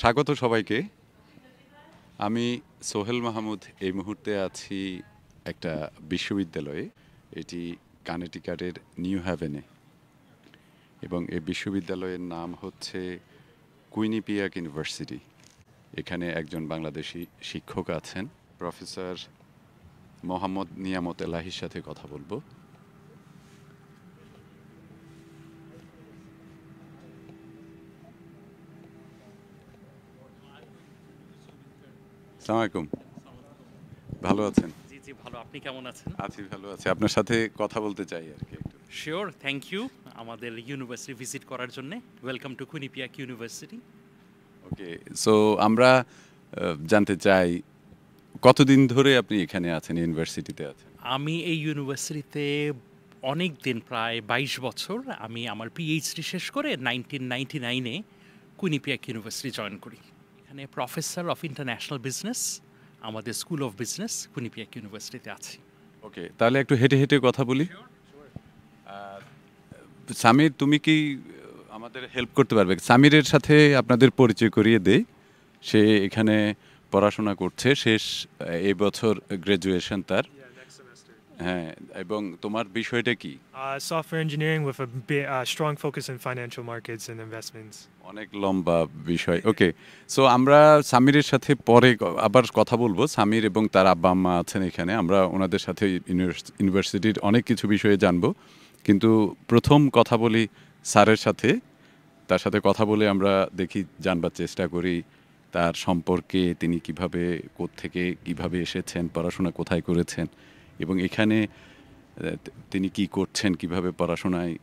স্বাগত সবাইকে আমি সোহেল মাহমুদ এই মুহূর্তে আছি একটা বিশ্ববিদ্যালয়ে এটি কানেটিকাটের নিউ হ্যাভেনে এবং এই বিশ্ববিদ্যালয়ের নাম হচ্ছে কুইনিপিয়াক ইউনিভার্সিটি এখানে একজন বাংলাদেশি শিক্ষক আছেন প্রফেসর মোহাম্মদ নিয়ামত এলাহির সাথে কথা বলবো আসসালামু ভালো আছেন জি জি ভালো আপনি কেমন আছেন আছি ভালো আছি আপনার সাথে কথা বলতে চাই আর কি একটু শিওর থ্যাংক ইউ আমাদের ইউনিভার্সিটি ভিজিট করার জন্য welcome to Quinnipiac university okay so আমরা জানতে চাই কতদিন ধরে আপনি এখানে আছেন ইউনিভার্সিটিতে আছেন আমি এই ইউনিভার্সিটিতে অনেক দিন প্রায় বাইশ বছর আমি আমার পিএইচডি শেষ করে নাইনটিন নাইনটি নাইনে কুইনিপিয়াক ইউনিভার্সিটি জয়েন করি এখানে প্রফেসর অফ ইন্টারন্যাশনাল বিজনেস আমাদের স্কুল অফ বিজনেস কুনিপিয়াক ইউনিভার্সিটিতে আছি ওকে তাহলে একটু হেঁটে হেঁটে কথা বলি সামির তুমি কি আমাদের হেল্প করতে পারবে সামিরের সাথে আপনাদের পরিচয় করিয়ে দেই সে এখানে পড়াশোনা করছে শেষ এবছর গ্র্যাজুয়েশন তার হ্যাঁ এবং তোমার বিষয়টা কি software engineering with a strong focus in financial markets and investments অনেক লম্বা বিষয় ওকে সো আমরা সামিরের সাথে পরে আবার কথা বলবো সামির এবং তার আব্বা আম্মা আছেন এখানে আমরা ওনাদের সাথে ইউনিভার্সিটির অনেক কিছু বিষয়ে জানবো কিন্তু প্রথম কথা বলি স্যারের সাথে তার সাথে কথা বলে আমরা দেখি জানবার চেষ্টা করি তার সম্পর্কে তিনি কিভাবে থেকে কিভাবে এসেছেন পড়াশোনা কোথায় করেছেন এবং এখানে তিনি কি করছেন কিভাবে পড়াশোনায়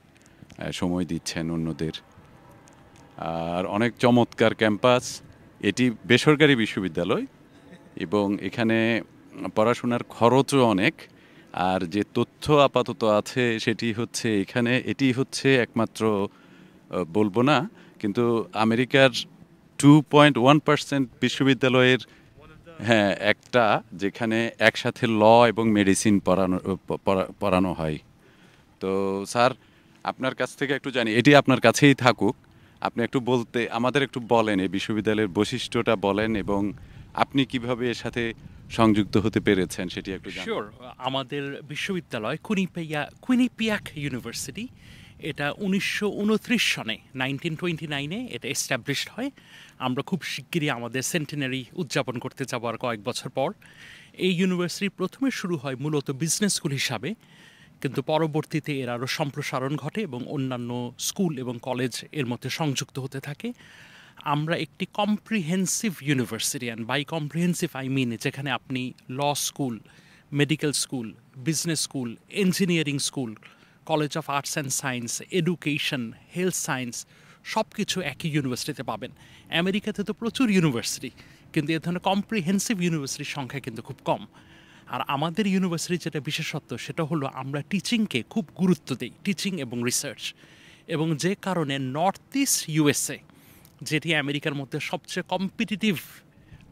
সময় দিচ্ছেন অন্যদের আর অনেক চমৎকার ক্যাম্পাস এটি বেসরকারি বিশ্ববিদ্যালয় এবং এখানে পড়াশোনার খরচও অনেক আর যে তথ্য আপাতত আছে সেটি হচ্ছে এখানে এটি হচ্ছে একমাত্র বলবো না কিন্তু আমেরিকার টু পয়েন্ট ওয়ান পার্সেন্ট বিশ্ববিদ্যালয়ের হ্যাঁ একটা যেখানে একসাথে ল এবং মেডিসিন পড়ানো পড়ানো হয় তো স্যার আপনার কাছ থেকে একটু জানি এটি আপনার কাছেই থাকুক আপনি একটু বলতে আমাদের একটু বলেন এই বিশ্ববিদ্যালয়ের বৈশিষ্ট্যটা বলেন এবং আপনি কিভাবে এর সাথে সংযুক্ত হতে পেরেছেন সেটি একটু আমাদের বিশ্ববিদ্যালয় কুনিপিয়া কুইনিপিয়াক ইউনিভার্সিটি এটা উনিশশো সনে নাইনটিন টোয়েন্টি নাইনে এটা এস্টাবলিশড হয় আমরা খুব শিগগিরই আমাদের সেন্টেনারি উদযাপন করতে যাবো আর কয়েক বছর পর এই ইউনিভার্সিটি প্রথমে শুরু হয় মূলত বিজনেস স্কুল হিসাবে কিন্তু পরবর্তীতে এর আরও সম্প্রসারণ ঘটে এবং অন্যান্য স্কুল এবং কলেজ এর মধ্যে সংযুক্ত হতে থাকে আমরা একটি comprehensive university and by comprehensive I mean যেখানে আপনি law school medical school business school engineering school college of arts and science education health science সব কিছু একই ইউনিভার্সিটিতে পাবেন আমেরিকাতে তো প্রচুর ইউনিভার্সিটি কিন্তু এ ধরনের কম্প্রিহেন্সিভ ইউনিভার্সিটির সংখ্যা কিন্তু খুব কম আর আমাদের ইউনিভার্সিটির যেটা বিশেষত্ব সেটা হলো আমরা টিচিংকে খুব গুরুত্ব দিই টিচিং এবং রিসার্চ এবং যে কারণে নর্থ ইস্ট ইউএসএ যেটি আমেরিকার মধ্যে সবচেয়ে কম্পিটিটিভ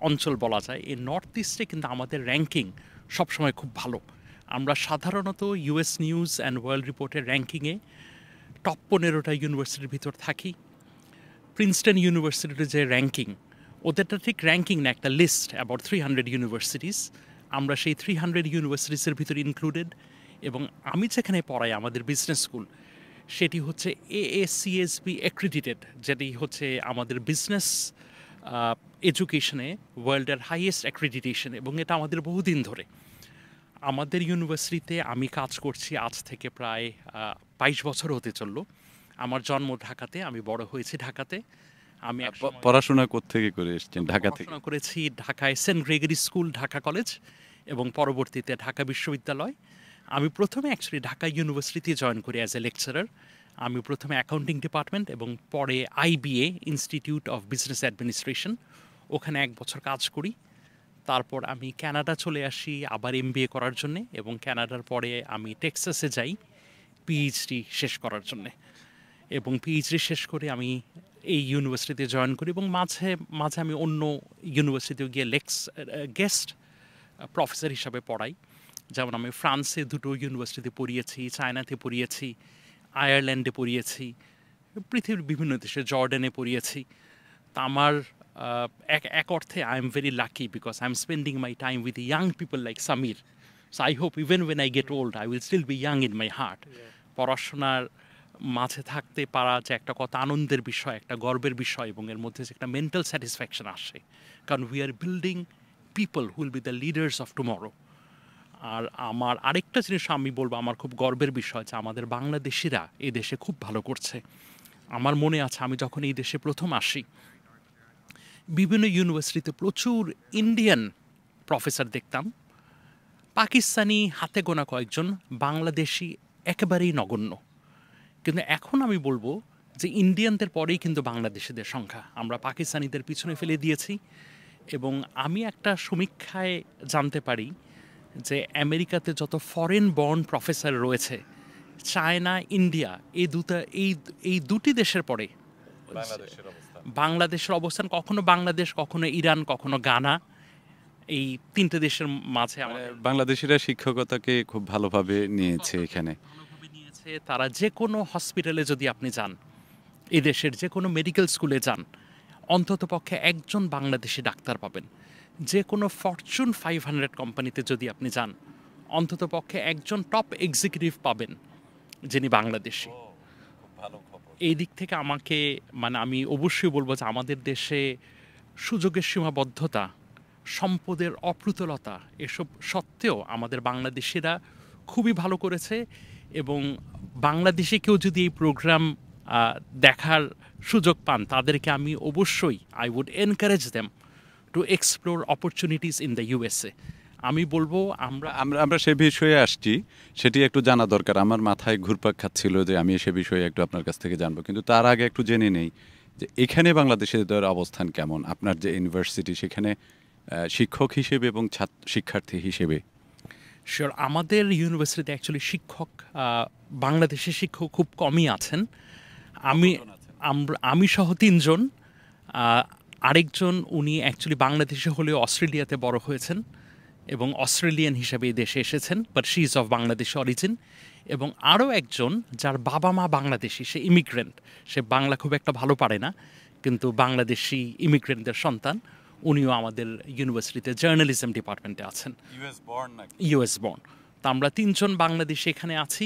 অঞ্চল বলা যায় এই নর্থ ইস্টে কিন্তু আমাদের র্যাঙ্কিং সবসময় খুব ভালো আমরা সাধারণত ইউএস নিউজ অ্যান্ড ওয়ার্ল্ড রিপোর্টের র্যাঙ্কিংয়ে টপ পনেরোটা ইউনিভার্সিটির ভিতর থাকি প্রিন্সটন ইউনিভার্সিটির যে র্যাঙ্কিং ওদেরটা ঠিক র্যাঙ্কিং না একটা list about three hundred universities আমরা সেই থ্রি হান্ড্রেড ইউনিভার্সিটিসের ভিতরে ইনক্লুডেড এবং আমি যেখানে পড়াই আমাদের বিজনেস স্কুল সেটি হচ্ছে বি অ্যাক্রিডিটেড যেটি হচ্ছে আমাদের বিজনেস এডুকেশনে ওয়ার্ল্ডের হাইয়েস্ট অ্যাক্রিডিটেশন এবং এটা আমাদের বহুদিন ধরে আমাদের ইউনিভার্সিটিতে আমি কাজ করছি আজ থেকে প্রায় বাইশ বছর হতে চললো আমার জন্ম ঢাকাতে আমি বড় হয়েছি ঢাকাতে আমি পড়াশোনা থেকে করে এসেছেন ঢাকা থেকে করেছি ঢাকায় Saint Gregory school Dhaka college এবং পরবর্তীতে ঢাকা বিশ্ববিদ্যালয় আমি প্রথমে অ্যাকচুয়ালি ঢাকা ইউনিভার্সিটিতে জয়েন করি অ্যাজ এ লেকচারার আমি প্রথমে অ্যাকাউন্টিং ডিপার্টমেন্ট এবং পরে IBA institute of business administration ওখানে এক বছর কাজ করি তারপর আমি ক্যানাডা চলে আসি আবার এম করার জন্যে এবং ক্যানাডার পরে আমি টেক্সাসে যাই পিএইচডি শেষ করার জন্যে এবং পিএইচডি শেষ করে আমি এই ইউনিভার্সিটিতে জয়েন করি এবং মাঝে মাঝে আমি অন্য ইউনিভার্সিটিতে গিয়ে লেক্স গেস্ট প্রফেসর হিসাবে পড়াই যেমন আমি ফ্রান্সে দুটো ইউনিভার্সিটিতে পড়িয়েছি চায়নাতে পড়িয়েছি আয়ারল্যান্ডে পড়িয়েছি পৃথিবীর বিভিন্ন দেশে জর্ডানে পড়িয়েছি তা আমার Uh, এক অর্থে I am very lucky because I am spending my time with young people like Samir so I hope even when I get old I will still be young in my heart পড়াশোনার মাঝে থাকতে পারা যে একটা কত আনন্দের বিষয় একটা গর্বের বিষয় এবং এর মধ্যে যে একটা মেন্টাল স্যাটিসফ্যাকশন আসে কারণ we are building people who'll be the leaders of tomorrow আর আমার আরেকটা জিনিস আমি বলবো আমার খুব গর্বের বিষয় যে আমাদের বাংলাদেশিরা এই দেশে খুব ভালো করছে আমার মনে আছে আমি যখন এই দেশে প্রথম আসি বিভিন্ন ইউনিভার্সিটিতে প্রচুর ইন্ডিয়ান প্রফেসর দেখতাম পাকিস্তানি হাতে গোনা কয়েকজন বাংলাদেশি একেবারেই নগণ্য কিন্তু এখন আমি বলবো যে ইন্ডিয়ানদের পরেই কিন্তু বাংলাদেশিদের সংখ্যা আমরা পাকিস্তানিদের পিছনে ফেলে দিয়েছি এবং আমি একটা সমীক্ষায় জানতে পারি যে আমেরিকাতে যত ফরেন বর্ন প্রফেসর রয়েছে চায়না ইন্ডিয়া এই দুটা এই এই দুটি দেশের পরে বাংলাদেশের অবস্থান কখনো বাংলাদেশ কখনো ইরান কখনো গানা এই তিনটে দেশের মাঝে মানে বাংলাদেশিরা শিক্ষকতাকে খুব ভালোভাবে নিয়েছে এখানে নিয়েছে তারা যে কোনো হসপিটালে যদি আপনি যান এদেশের যে কোনো মেডিকেল স্কুলে যান অন্তত পক্ষে একজন বাংলাদেশি ডাক্তার পাবেন যে কোনো ফরচুন ফাইভ হান্ড্রেড কোম্পানিতে যদি আপনি যান অন্তত পক্ষে একজন টপ এক্সিকিউটিভ পাবেন যিনি বাংলাদেশি ভালো এই দিক থেকে আমাকে মানে আমি অবশ্যই বলবো যে আমাদের দেশে সুযোগের সীমাবদ্ধতা সম্পদের অপ্রতুলতা এসব সত্ত্বেও আমাদের বাংলাদেশিরা খুবই ভালো করেছে এবং বাংলাদেশে কেউ যদি এই প্রোগ্রাম দেখার সুযোগ পান তাদেরকে আমি অবশ্যই I would encourage them to explore opportunities in the USA আমি বলবো আমরা আমরা আমরা সে বিষয়ে আসছি সেটি একটু জানা দরকার আমার মাথায় ঘুরপাক খাচ্ছিল যে আমি সে বিষয়ে একটু আপনার কাছ থেকে জানবো কিন্তু তার আগে একটু জেনে নেই যে এখানে বাংলাদেশের অবস্থান কেমন আপনার যে ইউনিভার্সিটি সেখানে শিক্ষক হিসেবে এবং ছাত্র শিক্ষার্থী হিসেবে শিওর আমাদের ইউনিভার্সিটিতে অ্যাকচুয়ালি শিক্ষক বাংলাদেশের শিক্ষক খুব কমই আছেন আমি আমি সহ তিনজন আরেকজন উনি অ্যাকচুয়ালি বাংলাদেশে হলেও অস্ট্রেলিয়াতে বড় হয়েছেন এবং অস্ট্রেলিয়ান হিসেবে দেশে এসেছেন but she is of Bangladesh origin এবং আরও একজন যার বাবা মা বাংলাদেশি সে ইমিগ্রেন্ট সে বাংলা খুব একটা ভালো পারে না কিন্তু বাংলাদেশি ইমিগ্রেন্টদের সন্তান উনিও আমাদের ইউনিভার্সিটিতে জার্নালিজম ডিপার্টমেন্টে আছেন ইউএস বর্ন তো আমরা তিনজন বাংলাদেশি এখানে আছি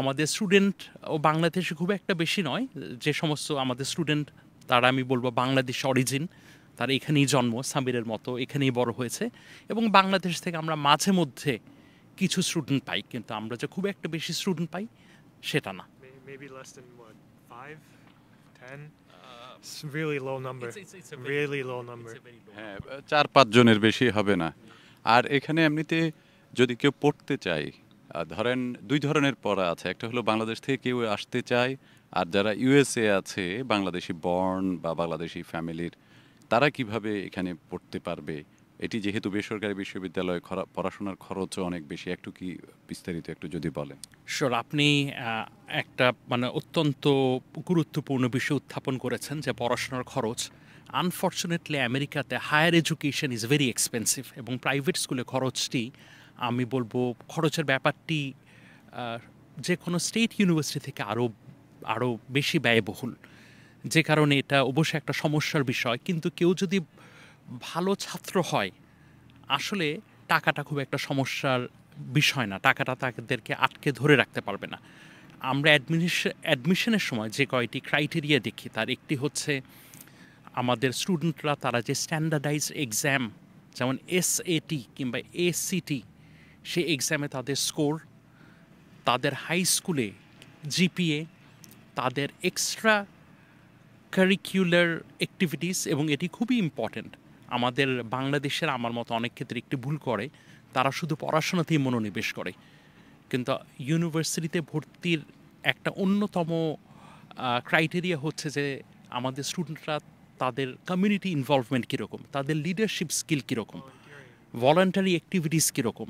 আমাদের স্টুডেন্ট ও বাংলাদেশে খুব একটা বেশি নয় যে সমস্ত আমাদের স্টুডেন্ট তারা আমি বলবো বাংলাদেশ অরিজিন তার এখানেই জন্ম সামিরের মতো এখানেই বড় হয়েছে এবং বাংলাদেশ থেকে আমরা মাঝে মধ্যে কিছু স্টুডেন্ট পাই কিন্তু আমরা যে খুব একটা বেশি স্টুডেন্ট পাই সেটা না হ্যাঁ চার পাঁচ জনের বেশি হবে না আর এখানে এমনিতে যদি কেউ পড়তে চায় ধরেন দুই ধরনের পড়া আছে একটা হলো বাংলাদেশ থেকে কেউ আসতে চায় আর যারা ইউএসএ আছে বাংলাদেশি বর্ন বা বাংলাদেশি ফ্যামিলির তারা কিভাবে এখানে পড়তে পারবে এটি যেহেতু বেসরকারি বিশ্ববিদ্যালয়ে পড়াশোনার খরচও অনেক বেশি একটু কি বিস্তারিত একটু যদি বলেন শোর আপনি একটা মানে অত্যন্ত গুরুত্বপূর্ণ বিষয় উত্থাপন করেছেন যে পড়াশোনার খরচ আনফর্চুনেটলি আমেরিকাতে higher education is very expensive এবং প্রাইভেট স্কুলে খরচটি আমি বলবো খরচের ব্যাপারটি যে কোনো স্টেট ইউনিভার্সিটি থেকে আরও আরও বেশি ব্যয়বহুল যে কারণে এটা অবশ্যই একটা সমস্যার বিষয় কিন্তু কেউ যদি ভালো ছাত্র হয় আসলে টাকাটা খুব একটা সমস্যার বিষয় না টাকাটা তাদেরকে আটকে ধরে রাখতে পারবে না আমরা অ্যাডমিশনের সময় যে কয়টি ক্রাইটেরিয়া দেখি তার একটি হচ্ছে আমাদের স্টুডেন্টরা তারা যে স্ট্যান্ডার্ডাইজ এক্সাম যেমন এস এটি কিংবা এসিটি সেই এক্সামে তাদের স্কোর তাদের হাই স্কুলে জিপিএ তাদের এক্সট্রা কারিকুলার অ্যাক্টিভিটিস এবং এটি খুবই ইম্পর্ট্যান্ট আমাদের বাংলাদেশের আমার মতো অনেক ক্ষেত্রে একটি ভুল করে তারা শুধু পড়াশোনাতেই মনোনিবেশ করে কিন্তু ইউনিভার্সিটিতে ভর্তির একটা অন্যতম ক্রাইটেরিয়া হচ্ছে যে আমাদের স্টুডেন্টরা তাদের কমিউনিটি ইনভলভমেন্ট কীরকম তাদের লিডারশিপ স্কিল কীরকম ভলান্টারি অ্যাক্টিভিটিস কীরকম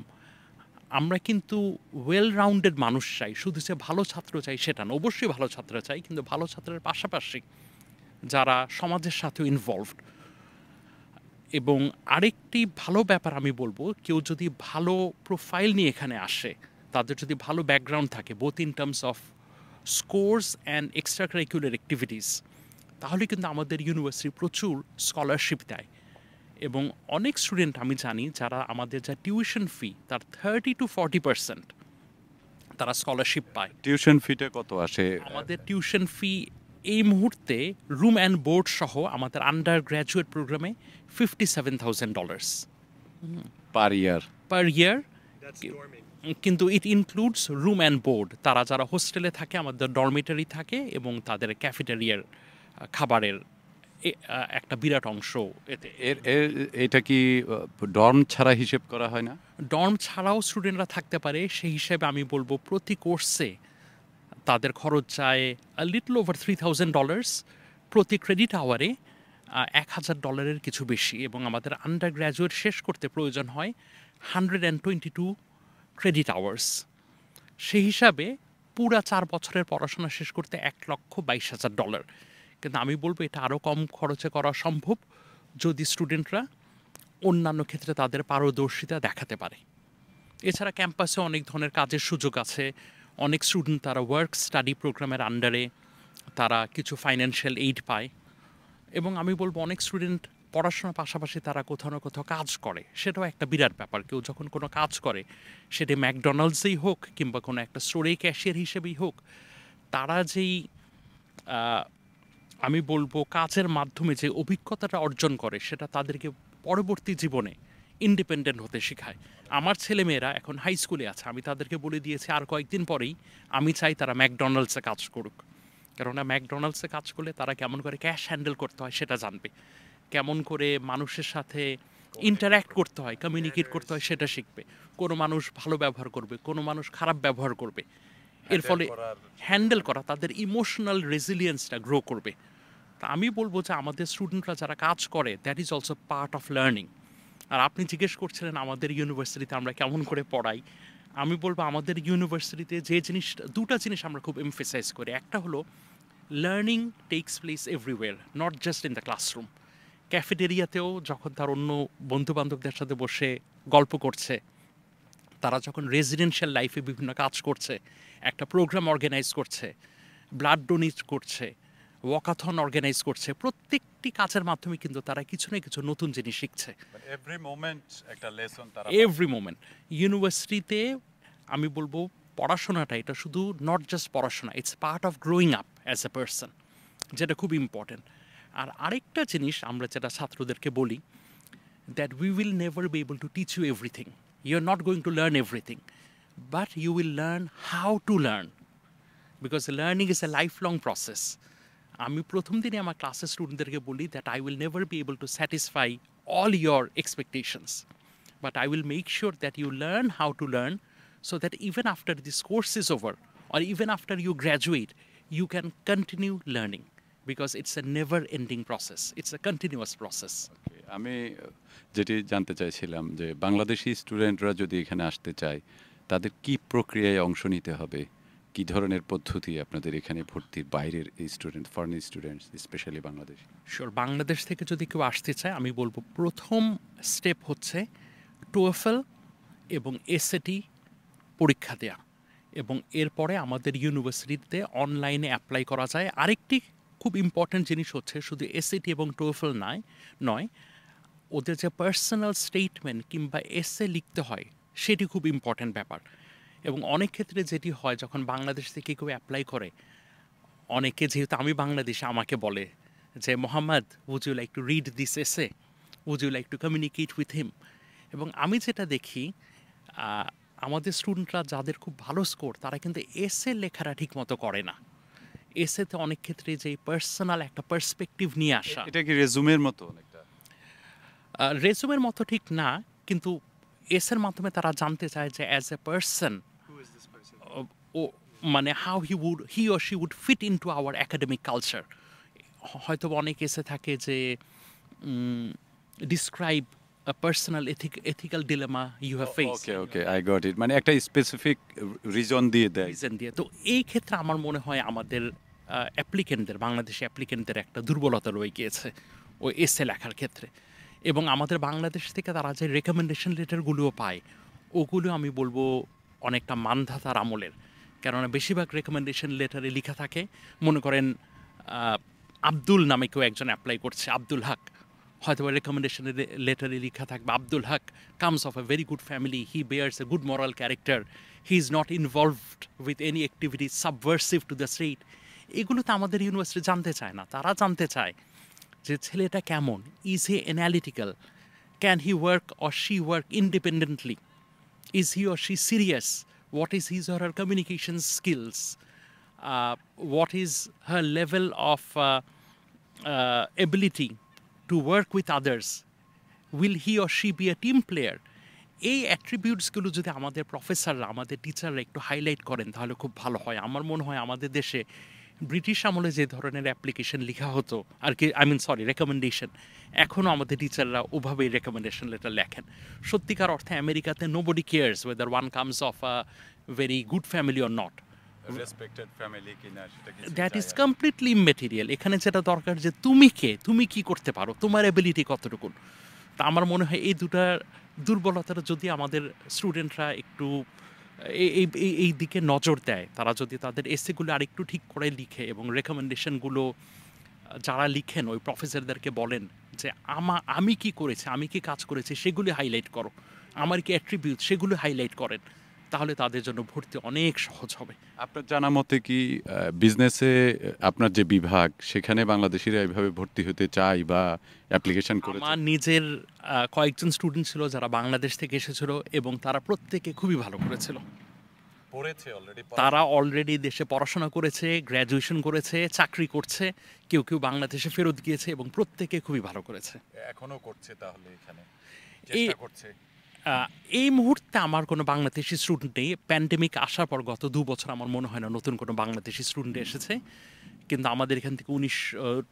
আমরা কিন্তু ওয়েল রাউন্ডেড মানুষ চাই শুধু যে ভালো ছাত্র চাই সেটা না অবশ্যই ভালো ছাত্র চাই কিন্তু ভালো ছাত্রের পাশাপাশি যারা সমাজের সাথেও ইনভলভড এবং আরেকটি ভালো ব্যাপার আমি বলবো কেউ যদি ভালো প্রোফাইল নিয়ে এখানে আসে তাদের যদি ভালো ব্যাকগ্রাউন্ড থাকে both in terms of scores and extra curricular activities তাহলে কিন্তু আমাদের ইউনিভার্সিটি প্রচুর স্কলারশিপ দেয় এবং অনেক স্টুডেন্ট আমি জানি যারা আমাদের যা টিউশন ফি তার থার্টি টু ফর্টি পার্সেন্ট তারা স্কলারশিপ পায় টিউশন ফিটা কত আসে আমাদের টিউশন ফি এই মুহূর্তে রুম অ্যান্ড বোর্ড সহ আমাদের আন্ডার গ্র্যাজুয়েট প্রোগ্রামে fifty seven thousand dollars per year per year কিন্তু it includes room and board তারা যারা হোস্টেলে থাকে আমাদের ডরমিটারি থাকে এবং তাদের ক্যাফেটেরিয়ার খাবারের একটা বিরাট অংশ এতে এটা কি ডর্ম ছাড়া হিসেব করা হয় না ডর্ম ছাড়াও স্টুডেন্টরা থাকতে পারে সেই হিসেবে আমি বলবো প্রতি কোর্সে তাদের খরচ যায় little over three thousand dollars প্রতি ক্রেডিট আওয়ারে এক হাজার ডলারের কিছু বেশি এবং আমাদের আন্ডার গ্র্যাজুয়েট শেষ করতে প্রয়োজন হয় hundred and twenty two credit hours সেই হিসাবে পুরা চার বছরের পড়াশোনা শেষ করতে এক লক্ষ বাইশ হাজার ডলার কিন্তু আমি বলবো এটা আরও কম খরচে করা সম্ভব যদি স্টুডেন্টরা অন্যান্য ক্ষেত্রে তাদের পারদর্শিতা দেখাতে পারে এছাড়া ক্যাম্পাসে অনেক ধরনের কাজের সুযোগ আছে অনেক স্টুডেন্ট তারা ওয়ার্ক স্টাডি প্রোগ্রামের আন্ডারে তারা কিছু ফাইন্যান্সিয়াল এইড পায় এবং আমি বলবো অনেক স্টুডেন্ট পড়াশোনার পাশাপাশি তারা কোথাও না কোথাও কাজ করে সেটাও একটা বিরাট ব্যাপার কেউ যখন কোনো কাজ করে সেটি ম্যাকডোনাল্ডসেই হোক কিংবা কোনো একটা স্টোরে ক্যাশিয়ার হিসেবেই হোক তারা যেই আমি বলবো কাজের মাধ্যমে যে অভিজ্ঞতাটা অর্জন করে সেটা তাদেরকে পরবর্তী জীবনে ইন্ডিপেন্ডেন্ট হতে শেখায় আমার ছেলেমেয়েরা এখন হাই স্কুলে আছে আমি তাদেরকে বলে দিয়েছি আর কয়েকদিন পরেই আমি চাই তারা ম্যাকডোনাল্ডসে কাজ করুক কেননা ম্যাকডোনাল্ডসে কাজ করলে তারা কেমন করে ক্যাশ হ্যান্ডেল করতে হয় সেটা জানবে কেমন করে মানুষের সাথে ইন্টারাক্ট করতে হয় কমিউনিকেট করতে হয় সেটা শিখবে কোনো মানুষ ভালো ব্যবহার করবে কোনো মানুষ খারাপ ব্যবহার করবে এর ফলে হ্যান্ডেল করা তাদের ইমোশনাল রেজিলিয়েন্সটা গ্রো করবে তা আমি বলবো যে আমাদের স্টুডেন্টরা যারা কাজ করে that is also part of learning আর আপনি জিজ্ঞেস করছিলেন আমাদের ইউনিভার্সিটিতে আমরা কেমন করে পড়াই আমি বলবো আমাদের ইউনিভার্সিটিতে যে জিনিস দুটা জিনিস আমরা খুব এমফেসাইজ করি একটা হলো learning takes place everywhere not just in the classroom ক্যাফেটেরিয়াতেও যখন তার অন্য বন্ধুবান্ধবদের সাথে বসে গল্প করছে তারা যখন রেজিডেন্সিয়াল লাইফে বিভিন্ন কাজ করছে একটা প্রোগ্রাম অর্গানাইজ করছে ব্লাড ডোনেট করছে ওয়াকাথন অর্গানাইজ করছে প্রত্যেকটি কাজের মাধ্যমে কিন্তু তারা কিছু না কিছু নতুন জিনিস শিখছে এভরি মোমেন্ট ইউনিভার্সিটিতে আমি বলবো পড়াশোনাটা এটা শুধু নট জাস্ট পড়াশোনা it's part of growing up as a person যেটা খুব ইম্পর্ট্যান্ট আর আরেকটা জিনিস আমরা যেটা ছাত্রদেরকে বলি that we will never be able to teach you everything you are not going to learn everything but you will learn how to learn learning is a life long process আমি প্রথম দিনে আমার ক্লাসের স্টুডেন্টদেরকে বলি that I will never be able to satisfy all your expectations but I will make sure that you learn how to learn so that even after this course is over or even after you graduate you can continue learning because it's a never ending process it's a continuous process আমি uh, যেটি জানতে চাইছিলাম যে বাংলাদেশি স্টুডেন্টরা যদি এখানে আসতে চায় তাদের কি প্রক্রিয়ায় অংশ নিতে হবে কি ধরনের পদ্ধতি আপনাদের এখানে ভর্তির বাইরের student foreign student specially Bangladesh sure Bangladesh থেকে যদি কেউ আসতে চায় আমি বলবো প্রথম স্টেপ হচ্ছে টুয়েফেল এবং এসএটি পরীক্ষা দেয়া এবং এরপরে আমাদের ইউনিভার্সিটিতে অনলাইনে অ্যাপ্লাই করা যায় আরেকটি খুব ইম্পর্ট্যান্ট জিনিস হচ্ছে শুধু এসএটি এবং টুয়েফেল নয় নয় ওদের যে পার্সোনাল স্টেটমেন্ট কিংবা এসএ লিখতে হয় সেটি খুব ইম্পর্ট্যান্ট ব্যাপার এবং অনেক ক্ষেত্রে যেটি হয় যখন বাংলাদেশ থেকে কেউ অ্যাপ্লাই করে অনেকে যেহেতু আমি বাংলাদেশে আমাকে বলে যে Mohammad would you like to read this essay would you like to communicate with him এবং আমি যেটা দেখি আমাদের স্টুডেন্টরা যাদের খুব ভালো স্কোর তারা কিন্তু এসে লেখাটা ঠিক মতো করে না এসেতে অনেক ক্ষেত্রে যে পার্সোনাল একটা পার্সপেক্টিভ নিয়ে আসা এটা কি রেজুমের মতো রেজুমের মতো ঠিক না কিন্তু এসের মাধ্যমে তারা জানতে চায় যে অ্যাজ এ পার্সন মানে how he would he or she would fit into our academic culture হয়তো অনেক এসে থাকে যে describe personal ethic ethical dilemma you have face okay okay I got it মানে একটা স্পেসিফিক রিজন দিয়ে দেয় রিজন দিয়ে তো এই ক্ষেত্রে আমার মনে হয় আমাদের অ্যাপ্লিকেন্টদের বাংলাদেশি অ্যাপ্লিকেন্টদের একটা দুর্বলতা রয়ে গিয়েছে ও এসে লেখার ক্ষেত্রে এবং আমাদের বাংলাদেশ থেকে তারা যে রেকমেন্ডেশন লেটারগুলোও পায় ওগুলো আমি বলবো অনেকটা মান্ধাতার আমলের কেননা বেশিরভাগ রেকমেন্ডেশন লেটারে লেখা থাকে মনে করেন আব্দুল নামে কেউ একজন অ্যাপ্লাই করছে আব্দুল হক হয়তো রেকমেন্ডেশনের লেটারে লেখা থাকবে Abdul Haq comes of a very good family he bears a good moral character he is not involved with any activity subversive to the state এগুলো তো আমাদের ইউনিভার্সিটি জানতে চায় না তারা জানতে চায় যে ছেলেটা কেমন is he analytical can he work or she work independently is he or she serious what is his or her communication skills, uh, what is her level of uh, uh, ability to work with others, will he or she be a team player? এই অ্যাট্রিবিউটসগুলো যদি আমাদের প্রফেসররা আমাদের টিচাররা একটু highlight করেন তাহলে খুব ভালো হয় আমার মনে হয় আমাদের দেশে ব্রিটিশ আমলে যে ধরনের অ্যাপ্লিকেশন লেখা হতো আর কি আই মিন সরি রেকমেন্ডেশন এখনও আমাদের টিচাররা ওভাবেই রেকমেন্ডেশন লেটার লেখেন সত্যিকার অর্থে আমেরিকাতে body cares whether one comes of a very good family or not that is completely immaterial এখানে যেটা দরকার যে তুমি কে তুমি কি করতে পারো তোমার অ্যাবিলিটি কতটুকুন তা আমার মনে হয় এই দুটার দুর্বলতাটা যদি আমাদের স্টুডেন্টরা একটু এই এই দিকে নজর দেয় তারা যদি তাদের এসেগুলো আরেকটু ঠিক করে লিখে এবং রেকমেন্ডেশনগুলো যারা লিখেন ওই প্রফেসরদেরকে বলেন যে আমা আমি কি করেছি আমি কি কাজ করেছি সেগুলি হাইলাইট করো আমার কি অ্যাট্রিবিউট সেগুলো হাইলাইট করেন তাহলে তাদের জন্য ভর্তি অনেক সহজ হবে আপনার জানা মতে কি বিজনেসে আপনার যে বিভাগ সেখানে বাংলাদেশিরা এইভাবে ভর্তি হতে চায় বা অ্যাপ্লিকেশন করে আমার নিজের কয়েকজন স্টুডেন্ট ছিল যারা বাংলাদেশ থেকে এসেছিল এবং তারা প্রত্যেকে খুবই ভালো করেছিল তারা অলরেডি দেশে পড়াশোনা করেছে গ্র্যাজুয়েশন করেছে চাকরি করছে কেউ কেউ বাংলাদেশে ফেরত গিয়েছে এবং প্রত্যেকে খুবই ভালো করেছে এখনো করছে তাহলে এখানে চেষ্টা করছে এই মুহূর্তে আমার কোনো বাংলাদেশি স্টুডেন্ট নেই প্যান্ডেমিক আসার পর গত দু বছর আমার মনে হয় না নতুন কোনো বাংলাদেশি স্টুডেন্ট এসেছে কিন্তু আমাদের এখান থেকে উনিশ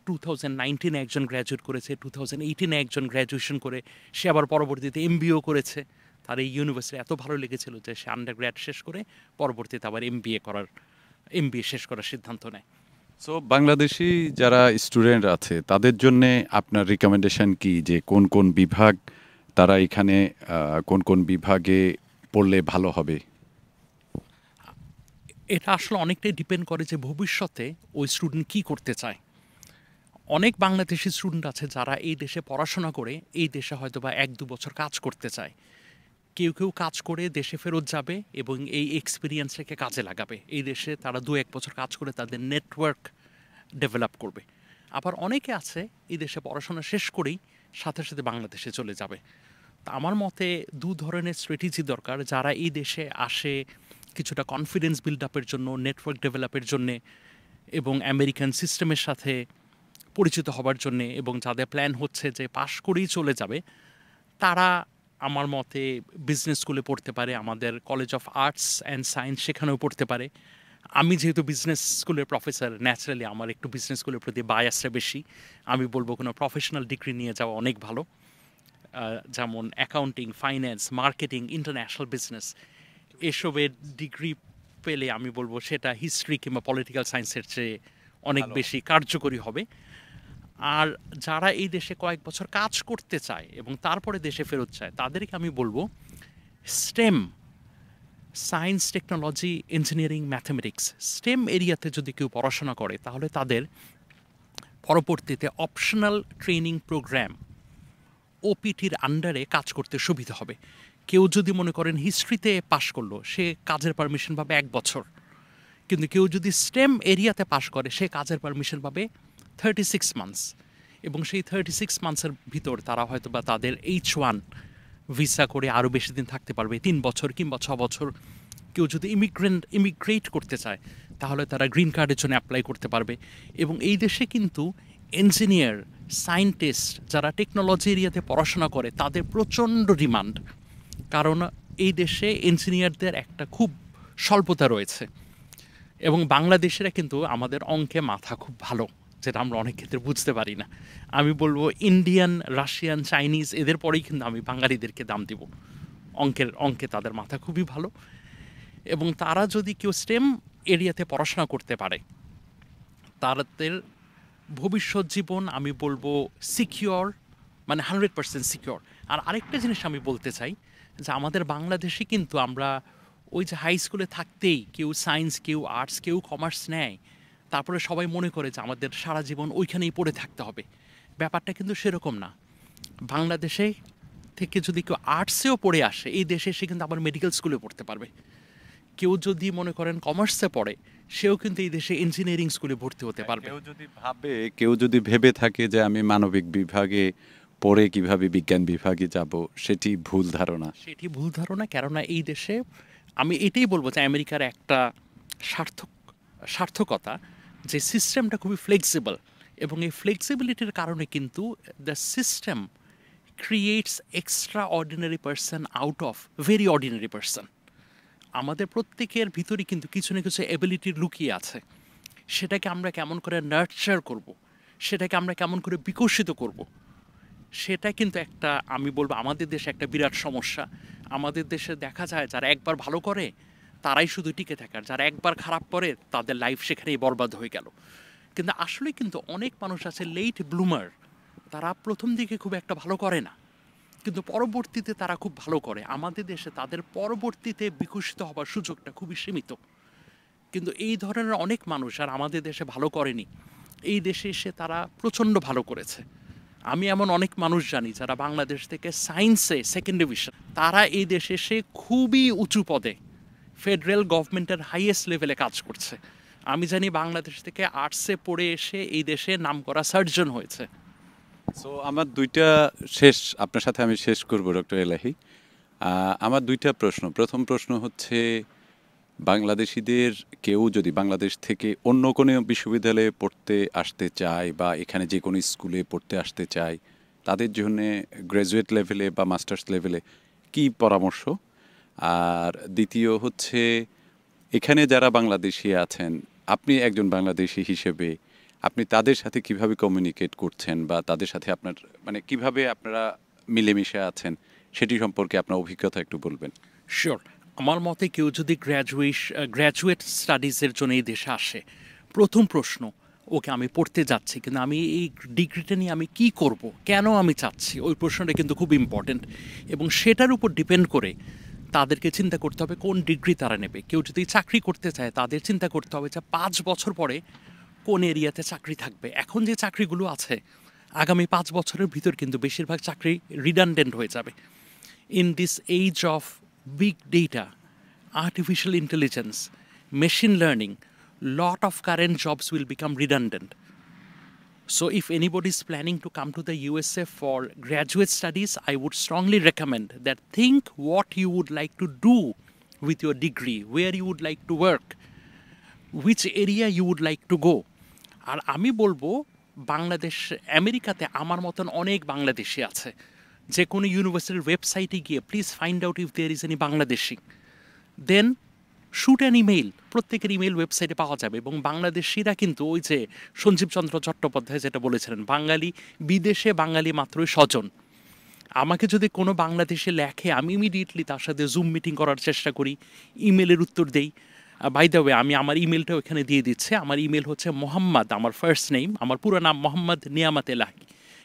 টু থাউজেন্ড নাইনটিনে একজন গ্র্যাজুয়েট করেছে টু থাউজেন্ড এইটিনে একজন গ্র্যাজুয়েশন করে সে আবার পরবর্তীতে এমবিও করেছে তার এই ইউনিভার্সিটি এত ভালো লেগেছিল যে সে আন্ডার গ্র্যাড শেষ করে পরবর্তীতে আবার এমবিএ করার এমবিএ শেষ করার সিদ্ধান্ত নেয় সো বাংলাদেশি যারা স্টুডেন্ট আছে তাদের জন্যে আপনার রিকমেন্ডেশন কি যে কোন কোন বিভাগ তারা এখানে কোন কোন বিভাগে পড়লে ভালো হবে এটা আসলে অনেকটাই ডিপেন্ড করে যে ভবিষ্যতে ওই স্টুডেন্ট কি করতে চায় অনেক বাংলাদেশি স্টুডেন্ট আছে যারা এই দেশে পড়াশোনা করে এই দেশে হয়তো বা এক দু বছর কাজ করতে চায় কেউ কেউ কাজ করে দেশে ফেরত যাবে এবং এই এক্সপিরিয়েন্সটাকে কাজে লাগাবে এই দেশে তারা দু এক বছর কাজ করে তাদের নেটওয়ার্ক ডেভেলপ করবে আবার অনেকে আছে এই দেশে পড়াশোনা শেষ করেই সাথে সাথে বাংলাদেশে চলে যাবে আমার মতে দু ধরনের স্ট্র্যাটেজি দরকার যারা এই দেশে আসে কিছুটা কনফিডেন্স বিল্ড আপের জন্য নেটওয়ার্ক ডেভেলপের জন্যে এবং আমেরিকান সিস্টেমের সাথে পরিচিত হবার জন্যে এবং যাদের প্ল্যান হচ্ছে যে পাশ করেই চলে যাবে তারা আমার মতে বিজনেস স্কুলে পড়তে পারে আমাদের college of arts and science সেখানেও পড়তে পারে আমি যেহেতু বিজনেস স্কুলের প্রফেসর ন্যাচারালি আমার একটু বিজনেস স্কুলের প্রতি বায়াসটা বেশি আমি বলবো কোনো প্রফেশনাল ডিগ্রি নিয়ে যাওয়া অনেক ভালো যেমন accounting finance marketing international business এসবের ডিগ্রি পেলে আমি বলবো সেটা হিস্ট্রি কিংবা পলিটিক্যাল সায়েন্সের চেয়ে অনেক বেশি কার্যকরী হবে আর যারা এই দেশে কয়েক বছর কাজ করতে চায় এবং তারপরে দেশে ফেরত চায় তাদেরকে আমি বলবো STEM science technology engineering mathematics STEM এরিয়াতে যদি কেউ পড়াশোনা করে তাহলে তাদের পরবর্তীতে অপশনাল ট্রেনিং প্রোগ্রাম ওপিটির আন্ডারে কাজ করতে সুবিধা হবে কেউ যদি মনে করেন হিস্ট্রিতে পাশ করলো সে কাজের পারমিশন পাবে এক বছর কিন্তু কেউ যদি স্টেম এরিয়াতে পাশ করে সে কাজের পারমিশন পাবে থার্টি সিক্স মান্থস এবং সেই থার্টি সিক্স মান্থসের ভিতর তারা হয়তো বা তাদের এইচ ওয়ান ভিসা করে আরও বেশি দিন থাকতে পারবে তিন বছর কিংবা ছ বছর কেউ যদি ইমিগ্রেন্ট ইমিগ্রেট করতে চায় তাহলে তারা গ্রিন কার্ডের জন্য অ্যাপ্লাই করতে পারবে এবং এই দেশে কিন্তু ইঞ্জিনিয়ার সায়েন্টিস্ট যারা টেকনোলজি এরিয়াতে পড়াশোনা করে তাদের প্রচণ্ড ডিমান্ড কারণ এই দেশে ইঞ্জিনিয়ারদের একটা খুব স্বল্পতা রয়েছে এবং বাংলাদেশেরা কিন্তু আমাদের অঙ্কে মাথা খুব ভালো যেটা আমরা অনেক ক্ষেত্রে বুঝতে পারি না আমি বলবো ইন্ডিয়ান রাশিয়ান চাইনিজ এদের পরেই কিন্তু আমি বাঙালিদেরকে দাম দিব অঙ্কের অঙ্কে তাদের মাথা খুবই ভালো এবং তারা যদি কেউ স্টেম এরিয়াতে পড়াশোনা করতে পারে তাদের ভবিষ্যৎ জীবন আমি বলবো সিকিওর মানে হান্ড্রেড পার্সেন্ট সিকিওর আর আরেকটা জিনিস আমি বলতে চাই যে আমাদের বাংলাদেশে কিন্তু আমরা ওই যে হাই স্কুলে থাকতেই কেউ সায়েন্স কেউ আর্টস কেউ কমার্স নেয় তারপরে সবাই মনে করে যে আমাদের সারা জীবন ওইখানেই পড়ে থাকতে হবে ব্যাপারটা কিন্তু সেরকম না বাংলাদেশে থেকে যদি কেউ আর্টসেও পড়ে আসে এই দেশে সে কিন্তু আবার মেডিকেল স্কুলে পড়তে পারবে কেউ যদি মনে করেন কমার্সে পড়ে সেও কিন্তু এই দেশে ইঞ্জিনিয়ারিং স্কুলে ভর্তি হতে হ্যাঁ, পারবে কেউ যদি ভাবে কেউ যদি ভেবে থাকে যে আমি মানবিক বিভাগে পড়ে কিভাবে বিজ্ঞান বিভাগে যাব সেটি ভুল ধারণা সেটি ভুল ধারণা কেননা এই দেশে আমি এটাই বলবো যে আমেরিকার একটা সার্থক সার্থকতা যে সিস্টেমটা খুবই ফ্লেক্সিবল এবং এই ফ্লেক্সিবিলিটির কারণে কিন্তু the system creates extraordinary person out of very ordinary person আমাদের প্রত্যেকের ভিতরে কিন্তু কিছু না কিছু অ্যাবিলিটি লুকিয়ে আছে সেটাকে আমরা কেমন করে নার্চার করব। সেটাকে আমরা কেমন করে বিকশিত করব। সেটা কিন্তু একটা আমি বলবো আমাদের দেশে একটা বিরাট সমস্যা আমাদের দেশে দেখা যায় যারা একবার ভালো করে তারাই শুধু টিকে থাকে আর যারা একবার খারাপ করে তাদের লাইফ সেখানেই বরবাদ হয়ে গেল কিন্তু আসলে কিন্তু অনেক মানুষ আছে লেট ব্লুমার তারা প্রথম দিকে খুব একটা ভালো করে না কিন্তু পরবর্তীতে তারা খুব ভালো করে আমাদের দেশে তাদের পরবর্তীতে বিকশিত হবার সুযোগটা খুবই সীমিত কিন্তু এই ধরনের অনেক মানুষ আর আমাদের দেশে ভালো করেনি এই দেশে এসে তারা প্রচণ্ড ভালো করেছে আমি এমন অনেক মানুষ জানি যারা বাংলাদেশ থেকে সায়েন্সে সেকেন্ড ডিভিশন তারা এই দেশে এসে খুবই উঁচু পদে ফেডারেল গভর্নমেন্টের হাইয়েস্ট লেভেলে কাজ করছে আমি জানি বাংলাদেশ থেকে আর্টসে পড়ে এসে এই দেশে নাম করা সার্জন হয়েছে সো আমার দুইটা শেষ আপনার সাথে আমি শেষ করব ডক্টর এলাহি আমার দুইটা প্রশ্ন প্রথম প্রশ্ন হচ্ছে বাংলাদেশিদের কেউ যদি বাংলাদেশ থেকে অন্য কোনো বিশ্ববিদ্যালয়ে পড়তে আসতে চায় বা এখানে যে কোনো স্কুলে পড়তে আসতে চায় তাদের জন্য গ্র্যাজুয়েট লেভেলে বা মাস্টার্স লেভেলে কি পরামর্শ আর দ্বিতীয় হচ্ছে এখানে যারা বাংলাদেশি আছেন আপনি একজন বাংলাদেশি হিসেবে আপনি তাদের সাথে কিভাবে কমিউনিকেট করছেন বা তাদের সাথে আপনার মানে কিভাবে আপনারা মিলেমিশে আছেন সেটি সম্পর্কে আপনার অভিজ্ঞতা একটু বলবেন শিওর আমার মতে কেউ যদি গ্র্যাজুয়েশ গ্র্যাজুয়েট স্টাডিজের জন্য এই দেশে আসে প্রথম প্রশ্ন ওকে আমি পড়তে যাচ্ছি কিন্তু আমি এই ডিগ্রিটা নিয়ে আমি কি করব কেন আমি চাচ্ছি ওই প্রশ্নটা কিন্তু খুব ইম্পর্ট্যান্ট এবং সেটার উপর ডিপেন্ড করে তাদেরকে চিন্তা করতে হবে কোন ডিগ্রি তারা নেবে কেউ যদি চাকরি করতে চায় তাদের চিন্তা করতে হবে যে পাঁচ বছর পরে কোন এরিয়াতে চাকরি থাকবে এখন যে চাকরিগুলো আছে আগামী পাঁচ বছরের ভিতর কিন্তু বেশিরভাগ চাকরি রিডান্ডেন্ট হয়ে যাবে in this age of big data artificial intelligence machine learning lot of current jobs will become redundant so if anybody is planning to come to the USA for graduate studies I would strongly recommend that think what you would like to do with your degree where you would like to work which area you would like to go আর আমি বলবো বাংলাদেশ আমেরিকাতে আমার মতন অনেক বাংলাদেশি আছে যে কোনো ইউনিভার্সিটির ওয়েবসাইটে গিয়ে please find out if there is any Bangladeshi then shoot an email প্রত্যেকের ইমেল ওয়েবসাইটে পাওয়া যাবে এবং বাংলাদেশিরা কিন্তু ওই যে সঞ্জীবচন্দ্র চট্টোপাধ্যায় যেটা বলেছিলেন বাঙালি বিদেশে বাঙালি মাত্রই স্বজন আমাকে যদি কোনো বাংলাদেশে লেখে আমি ইমিডিয়েটলি তার সাথে জুম মিটিং করার চেষ্টা করি ইমেলের উত্তর দেই বাই দ্য ওয়ে আমি আমার ইমেলটা ওখানে দিয়ে দিচ্ছি আমার ইমেল হচ্ছে মোহাম্মদ আমার ফার্স্ট নেম আমার পুরো নাম মোহাম্মদ নিয়ামত এলাহি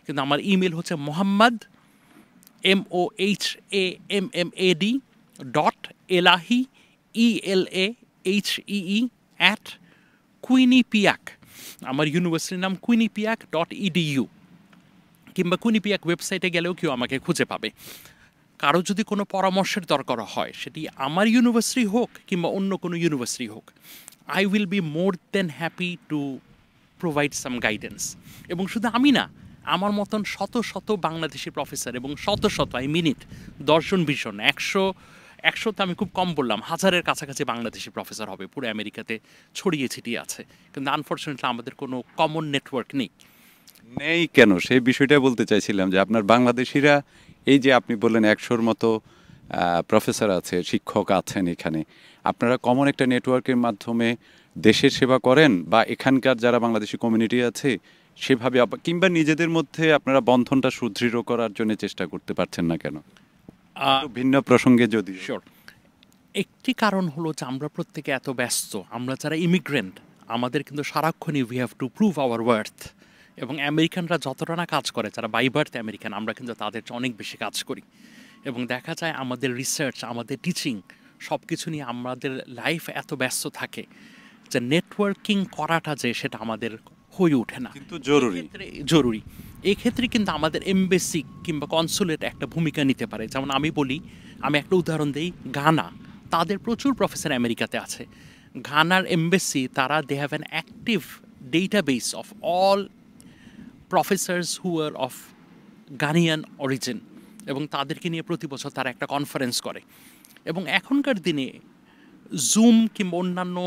কিন্তু আমার ইমেল হচ্ছে Mohammad M O H A M M A D dot Elahi E L A H E at Quinnipiac আমার ইউনিভার্সিটির নাম কুইনিপিয়াক ডট ইউ e কিংবা কুইনিপিয়াক ওয়েবসাইটে গেলেও কেউ আমাকে খুঁজে পাবে কারো যদি কোনো পরামর্শের দরকার হয় সেটি আমার ইউনিভার্সিটি হোক কিংবা অন্য কোনো ইউনিভার্সিটি হোক I will be more than happy to provide some guidance এবং শুধু আমি না আমার মতন শত শত বাংলাদেশি প্রফেসর এবং শত শত আই মিনিট দর্শন ভীষণ একশো একশো তো আমি খুব কম বললাম হাজারের কাছাকাছি বাংলাদেশি প্রফেসর হবে পুরো আমেরিকাতে ছড়িয়ে ছিটিয়ে আছে কিন্তু আনফর্চুনেটলি আমাদের কোনো কমন নেটওয়ার্ক নেই নেই কেন সেই বিষয়টা বলতে চাইছিলাম যে আপনার বাংলাদেশিরা এই যে আপনি বললেন একশোর মতো প্রফেসর আছে শিক্ষক আছেন এখানে আপনারা কমন একটা নেটওয়ার্কের মাধ্যমে দেশের সেবা করেন বা এখানকার যারা বাংলাদেশি কমিউনিটি আছে সেভাবে কিংবা নিজেদের মধ্যে আপনারা বন্ধনটা সুদৃঢ় করার জন্য চেষ্টা করতে পারছেন না কেন ভিন্ন প্রসঙ্গে যদি একটি কারণ হলো যে আমরা প্রত্যেকে এত ব্যস্ত আমরা যারা ইমিগ্রেন্ট আমাদের কিন্তু সারাক্ষণই we have to prove our worth এবং আমেরিকানরা যতটা না কাজ করে যারা বাইবার্থ আমেরিকান আমরা কিন্তু তাদের অনেক বেশি কাজ করি এবং দেখা যায় আমাদের রিসার্চ আমাদের টিচিং সব কিছু নিয়ে আমাদের লাইফ এত ব্যস্ত থাকে যে নেটওয়ার্কিং করাটা যে সেটা আমাদের হয়ে ওঠে না কিন্তু জরুরি জরুরি এক্ষেত্রে কিন্তু আমাদের এমবেসি কিংবা কনসুলেট একটা ভূমিকা নিতে পারে যেমন আমি বলি আমি একটা উদাহরণ দিই গানা তাদের প্রচুর প্রফেসর আমেরিকাতে আছে ঘানার এমবেসি তারা they have an active database of all professors who are of Ghanaian origin এবং তাদেরকে নিয়ে প্রতি বছর তারা একটা কনফারেন্স করে এবং এখনকার দিনে জুম কিংবা অন্যান্য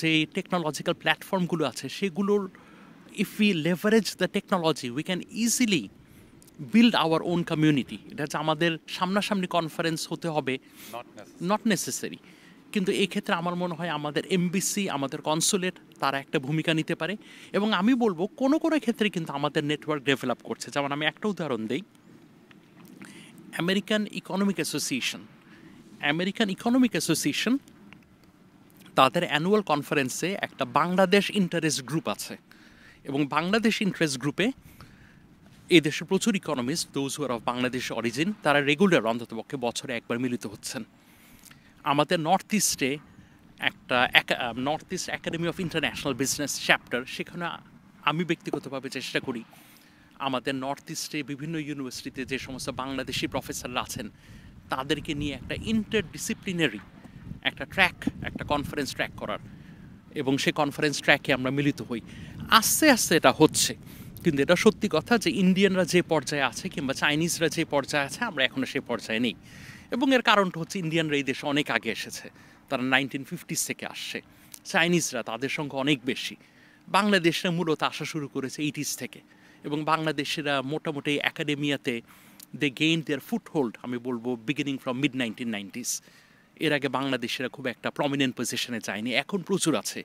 যে টেকনোলজিক্যাল প্ল্যাটফর্মগুলো আছে সেগুলোর if you leverage the technology we can easily build our own community এটা হচ্ছে আমাদের সামনাসামনি কনফারেন্স হতে হবে নট নেসেসারি কিন্তু এক্ষেত্রে আমার মনে হয় আমাদের এমবিসি আমাদের কনসুলেট তারা একটা ভূমিকা নিতে পারে এবং আমি বলবো কোনো কোনো ক্ষেত্রে কিন্তু আমাদের নেটওয়ার্ক ডেভেলপ করছে যেমন আমি একটা উদাহরণ দিই American Economic Association American Economic Association তাদের অ্যানুয়াল কনফারেন্সে একটা বাংলাদেশ ইন্টারেস্ট গ্রুপ আছে এবং বাংলাদেশ ইন্টারেস্ট গ্রুপে এই দেশে প্রচুর economist those who are of Bangladesh origin তারা রেগুলার অন্ততপক্ষে বছরে একবার মিলিত হচ্ছেন আমাদের নর্থ ইস্টে একটা North East Academy of international Business chapter সেখানে আমি ব্যক্তিগতভাবে চেষ্টা করি আমাদের নর্থ ইস্টে বিভিন্ন ইউনিভার্সিটিতে যে সমস্ত বাংলাদেশি প্রফেসররা আছেন তাদেরকে নিয়ে একটা ইন্টারডিসিপ্লিনারি একটা ট্র্যাক একটা কনফারেন্স ট্র্যাক করার এবং সেই কনফারেন্স ট্র্যাকে আমরা মিলিত হই আস্তে আস্তে এটা হচ্ছে কিন্তু এটা সত্যি কথা যে ইন্ডিয়ানরা যে পর্যায়ে আছে কিংবা চাইনিজরা যে পর্যায়ে আছে আমরা এখনও সেই পর্যায়ে নেই এবং এর কারণটা হচ্ছে ইন্ডিয়ানরা এই দেশে অনেক আগে এসেছে তারা নাইনটিন ফিফটিস থেকে আসছে চাইনিজরা তাদের সংখ্যা অনেক বেশি বাংলাদেশরা মূলত আসা শুরু করেছে এইটিস থেকে এবং বাংলাদেশিরা মোটামুটি একাডেমিয়াতে দে গেইন দেয়ার ফুটহোল্ড আমি বলবো beginning from mid nineteen nineties এর আগে বাংলাদেশিরা খুব একটা প্রমিনেন্ট পজিশনে যায়নি এখন প্রচুর আছে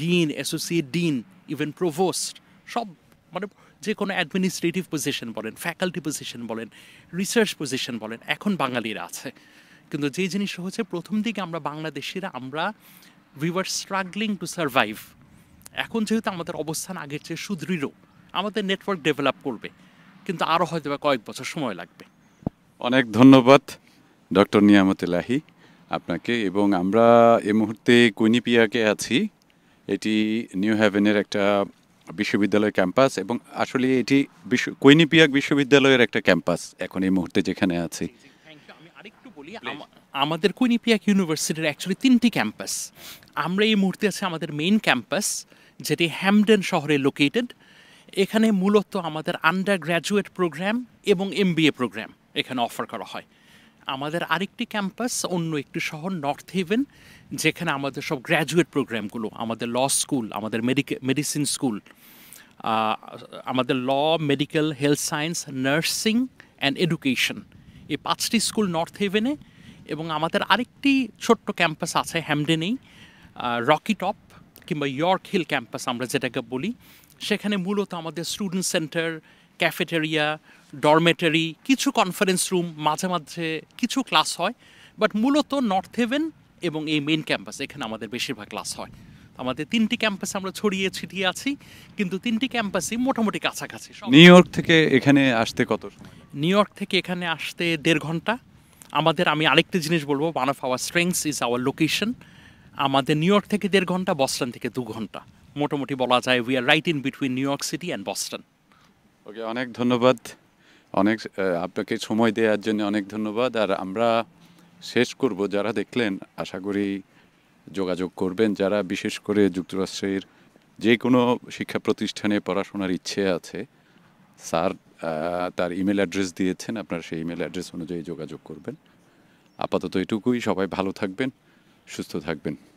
dean associate dean even provost সব মানে যে কোনো অ্যাডমিনিস্ট্রেটিভ পজিশন বলেন ফ্যাকাল্টি পজিশন বলেন রিসার্চ পজিশন বলেন এখন বাঙালিরা আছে কিন্তু যে জিনিসটা হচ্ছে প্রথম দিকে আমরা বাংলাদেশিরা আমরা we were struggling to survive এখন যেহেতু আমাদের অবস্থান আগের চেয়ে সুদৃঢ় আমাদের নেটওয়ার্ক ডেভেলপ করবে কিন্তু আরও হয়তো বা কয়েক বছর সময় লাগবে অনেক ধন্যবাদ ডক্টর নিয়ামত এলাহি আপনাকে এবং আমরা এ মুহূর্তে কুইনিপিয়াকে আছি এটি নিউ হ্যাভেনের একটা বিশ্ববিদ্যালয় ক্যাম্পাস এবং আসলে এটি বিশ্ব কৈনিপিয়াক বিশ্ববিদ্যালয়ের একটা ক্যাম্পাস এখন এই মুহূর্তে যেখানে আছি বলি আমাদের কুইনিপিয়াক ইউনিভার্সিটির অ্যাকচুয়ালি তিনটি ক্যাম্পাস আমরা এই মুহূর্তে আছি আমাদের মেইন ক্যাম্পাস যেটি হ্যামডেন শহরে লোকেটেড এখানে মূলত আমাদের আন্ডার গ্র্যাজুয়েট প্রোগ্রাম এবং এমবিএ প্রোগ্রাম এখানে অফার করা হয় আমাদের আরেকটি ক্যাম্পাস অন্য একটি শহর নর্থ হেভেন যেখানে আমাদের সব গ্র্যাজুয়েট প্রোগ্রামগুলো আমাদের ল স্কুল আমাদের মেডিসিন স্কুল আমাদের law medical health science nursing and education এই পাঁচটি স্কুল নর্থ হেভেনে এবং আমাদের আরেকটি ছোট্ট ক্যাম্পাস আছে হ্যামডেনেই রকি টপ কিংবা ইয়র্ক হিল ক্যাম্পাস আমরা যেটাকে বলি সেখানে মূলত আমাদের স্টুডেন্ট সেন্টার ক্যাফেটেরিয়া ডরমেটারি কিছু কনফারেন্স রুম মাঝে মাঝে কিছু ক্লাস হয় বাট মূলত নর্থ হেভেন এবং এই মেন ক্যাম্পাস এখানে আমাদের বেশিরভাগ ক্লাস হয় আমাদের তিনটি ক্যাম্পাসে আমরা ছড়িয়ে ছিটিয়ে আছি কিন্তু তিনটি ক্যাম্পাসই মোটামুটি কাছাকাছি নিউ ইয়র্ক থেকে এখানে আসতে কত নিউ ইয়র্ক থেকে এখানে আসতে দেড় ঘন্টা আমাদের আমি আরেকটি জিনিস বলবো one of our strengths is our location আমাদের নিউ ইয়র্ক থেকে দেড় ঘন্টা বস্টন থেকে দু ঘন্টা মোটামুটি বলা যায় we are right in between New York City and Boston okay অনেক ধন্যবাদ অনেক আপনাকে সময় দেওয়ার জন্য অনেক ধন্যবাদ আর আমরা শেষ করব যারা দেখলেন আশা করি যোগাযোগ করবেন যারা বিশেষ করে যুক্তরাষ্ট্রের যে কোনো শিক্ষা প্রতিষ্ঠানে পড়াশোনার ইচ্ছে আছে স্যার তার ইমেল অ্যাড্রেস দিয়েছেন আপনার সেই ইমেল অ্যাড্রেস অনুযায়ী যোগাযোগ করবেন আপাতত এটুকুই সবাই ভালো থাকবেন সুস্থ থাকবেন